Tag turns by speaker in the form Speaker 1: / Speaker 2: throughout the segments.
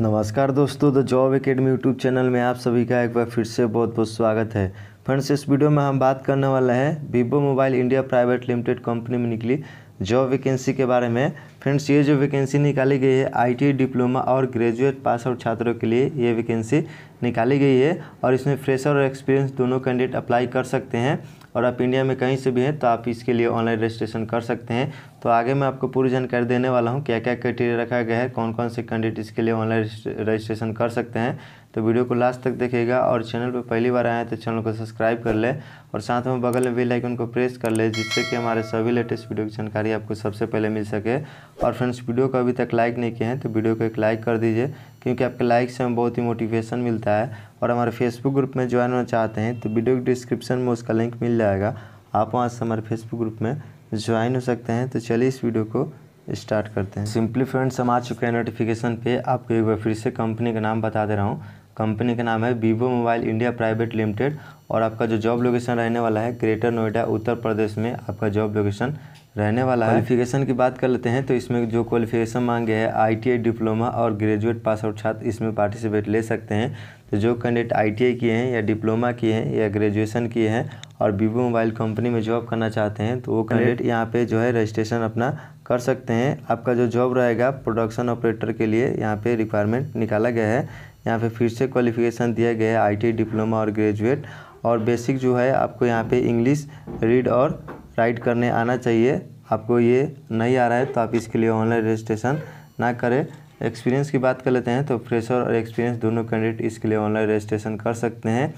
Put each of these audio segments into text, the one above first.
Speaker 1: नमस्कार दोस्तों the job academy YouTube channel में आप सभी का एक बार फिर से बहुत बहुत स्वागत है फ्रेंड्स इस वीडियो में हम बात करने वाले हैं Vivo mobile India private limited company में निकली जॉब वैकेंसी के बारे में फ्रेंड्स ये जो वैकेंसी निकाली गई है आईटी डिप्लोमा e और ग्रेजुएट पास आउट छात्रों के लिए ये वैकेंसी निकाली गई है और इसमें फ्रेशर और एक्सपीरियंस दोनों कैंडिडेट अप्लाई कर सकते हैं और आप इंडिया में कहीं से भी हैं तो आप इसके लिए ऑनलाइन रजिस्ट्रेशन कर सकते हैं तो आगे मैं आपको पूरी जानकारी देने वाला हूँ क्या क्या क्राइटेरिया रखा गया है कौन कौन से कैंडिडेट इसके लिए ऑनलाइन रजिस्ट्रेशन कर सकते हैं तो वीडियो को लास्ट तक देखेगा और चैनल पर पहली बार आए हैं तो चैनल को सब्सक्राइब कर ले और साथ में बगल में बेलाइकन को प्रेस कर ले जिससे कि हमारे सभी लेटेस्ट वीडियो की जानकारी आपको सबसे पहले मिल सके और फ्रेंड्स वीडियो को अभी तक लाइक नहीं किए हैं तो वीडियो को एक लाइक कर दीजिए क्योंकि आपके लाइक से हमें बहुत ही मोटिवेशन मिलता है रहा है और हमारे फेसबुक ग्रुप में ज्वाइन होना चाहते हैं तो वीडियो के डिस्क्रिप्शन में उसका लिंक मिल जाएगा आप वहाँ से हमारे फेसबुक ग्रुप में ज्वाइन हो सकते हैं तो चलिए इस वीडियो को स्टार्ट करते हैं सिंपली फ्रेंड्स हम आ चुके हैं नोटिफिकेशन पे आपको एक बार फिर से कंपनी का नाम बता दे रहा हूँ कंपनी का नाम है Vivo mobile India private limited और आपका जो जॉब लोकेशन रहने वाला है ग्रेटर नोएडा उत्तर प्रदेश में आपका जॉब लोकेशन रहने वाला है क्वालिफिकेशन की बात कर लेते हैं तो इसमें जो क्वालिफिकेशन मांगे हैं आईटीआई डिप्लोमा और ग्रेजुएट पास आउट छात्र इसमें पार्टिसिपेट ले सकते हैं तो जो कैंडिडेट आईटीआई किए हैं या डिप्लोमा किए हैं या ग्रेजुएशन किए हैं और वीवो मोबाइल कंपनी में जॉब करना चाहते हैं तो वो कैंडिडेट यहाँ पे जो है रजिस्ट्रेशन अपना कर सकते हैं आपका जो जॉब रहेगा प्रोडक्शन ऑपरेटर के लिए यहाँ पे रिक्वायरमेंट निकाला गया है यहाँ पे फिर से क्वालिफिकेशन दिया गया है आई डिप्लोमा और ग्रेजुएट और बेसिक जो है आपको यहाँ पर इंग्लिश रीड और राइड करने आना चाहिए आपको ये नहीं आ रहा है तो आप इसके लिए ऑनलाइन रजिस्ट्रेशन ना करें एक्सपीरियंस की बात कर लेते हैं तो फ्रेशर और एक्सपीरियंस दोनों कैंडिडेट इसके लिए ऑनलाइन रजिस्ट्रेशन कर सकते हैं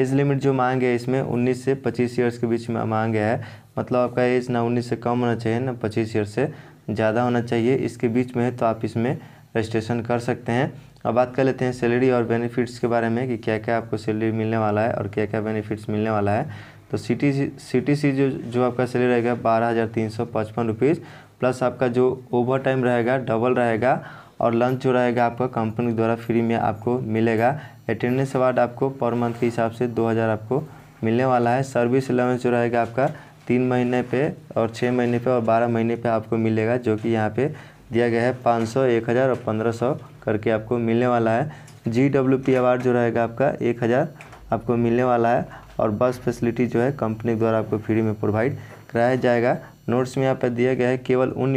Speaker 1: एज लिमिट जो मांग है इसमें 19 से 25 ईयर्स के बीच में मांग है मतलब आपका एज ना 19 से कम होना चाहिए ना 25 ईयर से ज़्यादा होना चाहिए इसके बीच में है तो आप इसमें रजिस्ट्रेशन कर सकते हैं अब बात कर लेते हैं सैलरी और बेनिफिट्स के बारे में कि क्या क्या आपको सैलरी मिलने वाला है और क्या क्या बेनिफिट्स मिलने वाला है तो C T C C T C जो जो आपका सैलरी रहेगा बारह हज़ार तीन सौ पचपन रुपीज़ प्लस आपका जो ओवर टाइम रहेगा डबल रहेगा और लंच जो रहेगा आपका कंपनी द्वारा फ्री में आपको मिलेगा अटेंडेंस अवार्ड आपको पर मंथ के हिसाब से दो हज़ार आपको मिलने वाला है सर्विस अलाउंस जो रहेगा आपका तीन महीने पे और छः महीने पे और बारह महीने पे आपको मिलेगा जो कि यहाँ पे दिया गया है पाँच सौ एक हज़ार और पंद्रह सौ करके आपको मिलने वाला है जी डब्ल्यू पी अवार्ड जो रहेगा आपका एक हज़ार आपको मिलने वाला है और बस फैसिलिटी जो है कंपनी द्वारा आपको फ्री में प्रोवाइड कराया जाएगा नोट्स में यहाँ पर दिया गया है केवल उन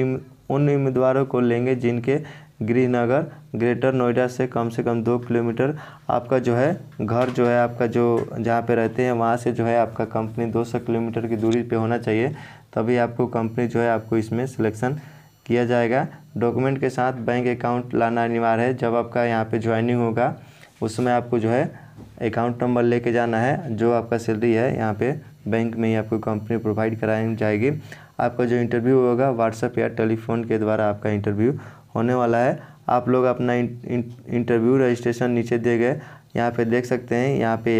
Speaker 1: उन उम्मीदवारों को लेंगे जिनके गृहनगर ग्रेटर नोएडा से कम से कम दो किलोमीटर आपका जो है घर जो है आपका जो जहाँ पे रहते हैं वहाँ से जो है आपका कंपनी 200 किलोमीटर की दूरी पे होना चाहिए तभी आपको कंपनी जो है आपको इसमें सिलेक्शन किया जाएगा डॉक्यूमेंट के साथ बैंक अकाउंट लाना अनिवार्य है जब आपका यहाँ पे ज्वाइनिंग होगा उस समय आपको जो है अकाउंट नंबर लेके जाना है जो आपका सैलरी है यहाँ पे बैंक में ही आपको कंपनी प्रोवाइड कराई जाएगी आपका जो इंटरव्यू होगा व्हाट्सअप या टेलीफोन के द्वारा आपका इंटरव्यू होने वाला है आप लोग अपना इंटरव्यू रजिस्ट्रेशन नीचे दिए गए यहाँ पे देख सकते हैं यहाँ पे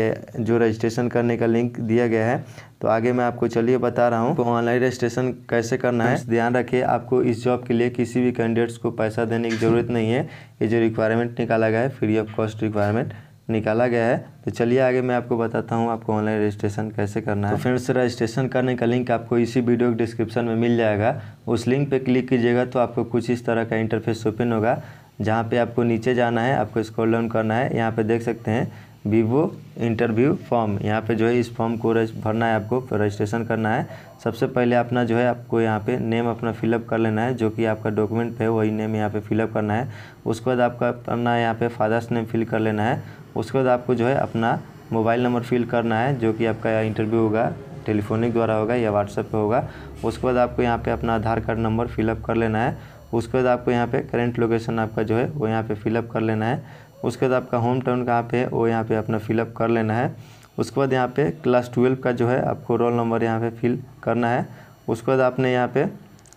Speaker 1: जो रजिस्ट्रेशन करने का लिंक दिया गया है तो आगे मैं आपको चलिए बता रहा हूँ तो ऑनलाइन रजिस्ट्रेशन कैसे करना है ध्यान रखिए आपको इस जॉब के लिए किसी भी कैंडिडेट्स को पैसा देने की ज़रूरत नहीं है ये जो रिक्वायरमेंट निकाला गया है फ्री ऑफ कॉस्ट रिक्वायरमेंट निकाला गया है तो चलिए आगे मैं आपको बताता हूँ आपको ऑनलाइन रजिस्ट्रेशन कैसे करना है तो फ्रेंड्स रजिस्ट्रेशन करने का लिंक आपको इसी वीडियो के डिस्क्रिप्शन में मिल जाएगा उस लिंक पे क्लिक कीजिएगा तो आपको कुछ इस तरह का इंटरफेस ओपन होगा जहाँ पे आपको नीचे जाना है आपको स्क्रॉल डाउन करना है यहाँ पर देख सकते हैं वीवो इंटरव्यू फॉर्म यहाँ पे जो है इस फॉर्म को भरना है आपको रजिस्ट्रेशन करना है सबसे पहले अपना जो है आपको यहाँ पे नेम अपना फिलअप कर लेना है जो कि आपका डॉक्यूमेंट है वही नेम यहाँ पे फिलअप करना है उसके बाद आपका अपना यहाँ पे फादर्स नेम फिल कर लेना है उसके बाद आपको जो है अपना मोबाइल नंबर फिल करना है जो कि आपका इंटरव्यू होगा टेलीफोनिक द्वारा होगा या व्हाट्सएप पे होगा उसके बाद आपको यहाँ पे अपना आधार कार्ड नंबर फिलअप कर लेना है उसके बाद आपको यहाँ पे करेंट लोकेशन आपका जो है वो यहाँ पे फिलअप कर लेना है उसके बाद आपका होम टाउन कहाँ पे है वो यहाँ पे अपना फिलअप कर लेना है उसके बाद यहाँ पे क्लास ट्वेल्व का जो है आपको रोल नंबर यहाँ पर फिल करना है उसके बाद आपने यहाँ पर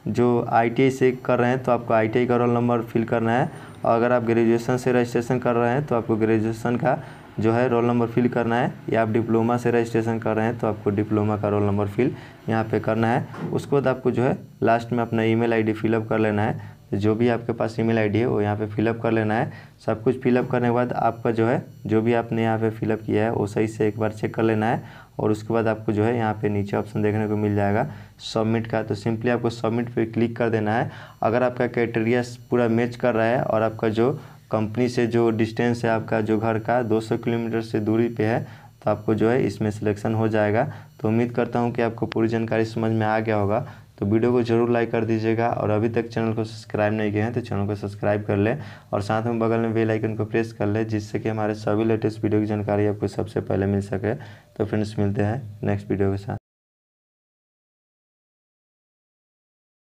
Speaker 1: जो आई से कर रहे हैं तो आपको आई का रोल नंबर फिल करना है और अगर आप ग्रेजुएशन से रजिस्ट्रेशन कर रहे हैं तो आपको ग्रेजुएशन का जो है रोल नंबर फिल करना है या आप डिप्लोमा से रजिस्ट्रेशन कर रहे हैं तो आपको डिप्लोमा का रोल नंबर फिल यहाँ पे करना है उसके बाद आपको जो है लास्ट में अपना ईमेल आईडी फिलअप कर लेना है जो भी आपके पास ईमेल आईडी है वो यहाँ पे फिलअप कर लेना है सब कुछ फिलअप करने के बाद आपका जो है जो भी आपने यहाँ पे फिलअप किया है वो सही से एक बार चेक कर लेना है और उसके बाद आपको जो है यहाँ पे नीचे ऑप्शन देखने को मिल जाएगा सबमिट का तो सिंपली आपको सबमिट पे क्लिक कर देना है अगर आपका क्राइटेरिया पूरा मैच कर रहा है और आपका जो कंपनी से जो डिस्टेंस है आपका जो घर का 200 किलोमीटर से दूरी पे है तो आपको जो है इसमें सिलेक्शन हो जाएगा तो उम्मीद करता हूँ कि आपको पूरी जानकारी समझ में आ गया होगा तो वीडियो को जरूर लाइक कर दीजिएगा और अभी तक चैनल को सब्सक्राइब नहीं किए हैं तो चैनल को सब्सक्राइब कर लें और साथ में बगल में बेल आइकन को प्रेस कर लें जिससे कि हमारे सभी लेटेस्ट वीडियो की जानकारी आपको सबसे पहले मिल सके तो फ्रेंड्स मिलते हैं नेक्स्ट वीडियो के साथ